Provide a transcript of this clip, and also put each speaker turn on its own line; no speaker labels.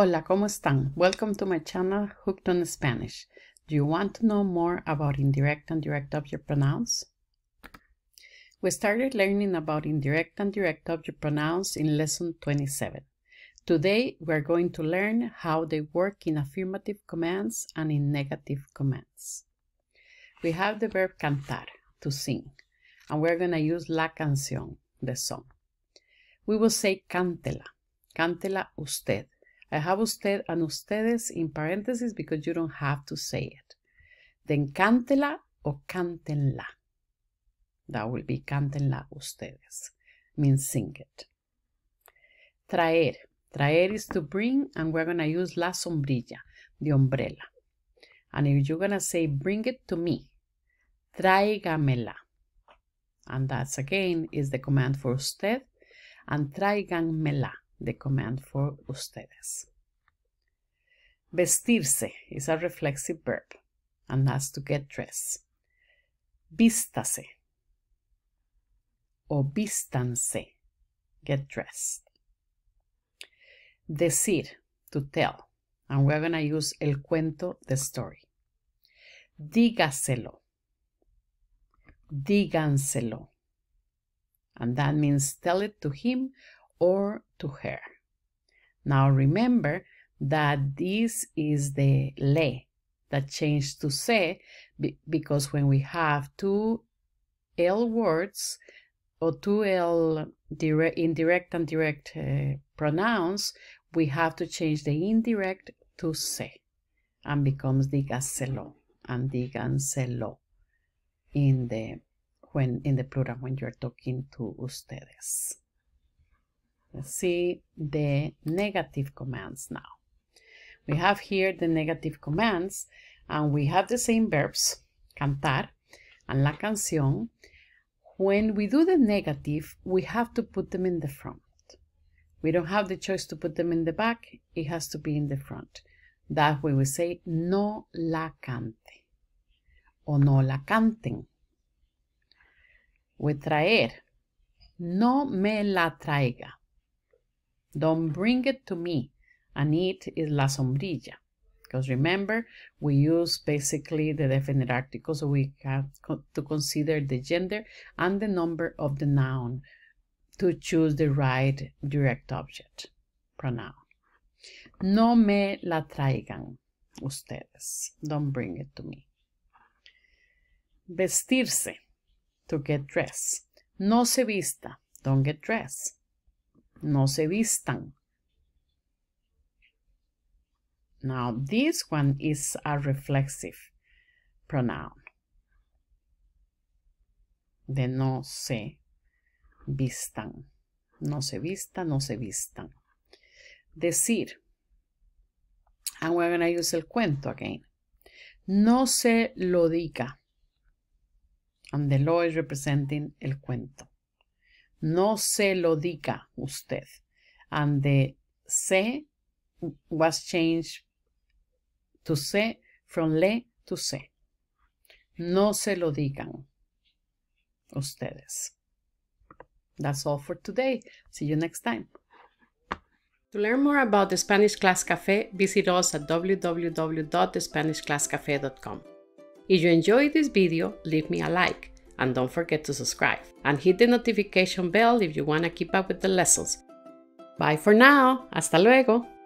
Hola, ¿cómo están? Welcome to my channel Hooked on Spanish. Do you want to know more about indirect and direct object pronouns? We started learning about indirect and direct object pronouns in lesson 27. Today we're going to learn how they work in affirmative commands and in negative commands. We have the verb cantar, to sing, and we're going to use la canción, the song. We will say cántela, cántela usted I have usted and ustedes in parentheses because you don't have to say it. Then cántela o cántenla. That will be cántenla ustedes. Means sing it. Traer. Traer is to bring, and we're going to use la sombrilla, the umbrella. And if you're going to say, bring it to me, tráigamela. And that's again is the command for usted, and tráiganmela the command for ustedes. Vestirse is a reflexive verb and that's to get dressed. Vístase o vístanse, get dressed. Decir, to tell, and we're going to use el cuento, the story. Dígaselo, díganselo, and that means tell it to him or to her. Now remember that this is the le that changed to se because when we have two L words or two L direct, indirect and direct uh, pronouns, we have to change the indirect to se and becomes dígaselo and díganselo in the when in the plural when you're talking to ustedes. Let's see the negative commands now. We have here the negative commands and we have the same verbs, cantar and la canción. When we do the negative, we have to put them in the front. We don't have the choice to put them in the back. It has to be in the front. That way we say no la cante o no la canten. We traer. No me la traiga. Don't bring it to me. And it is la sombrilla. Because remember, we use basically the definite article, so we have to consider the gender and the number of the noun to choose the right direct object pronoun. No me la traigan ustedes. Don't bring it to me. Vestirse, to get dressed. No se vista, don't get dressed. no se vistan. Now, this one is a reflexive pronoun. De no se vistan. No se vista, no se vistan. Decir. And we're going to use el cuento again. No se lo diga. And the law is representing el cuento. No se lo diga usted. And the se was changed to se from le to se. No se lo digan ustedes. That's all for today. See you next time. To learn more about the Spanish Class Cafe, visit us at www.spanishclasscafe.com. If you enjoyed this video, leave me a like and don't forget to subscribe and hit the notification bell if you want to keep up with the lessons. Bye for now. Hasta luego.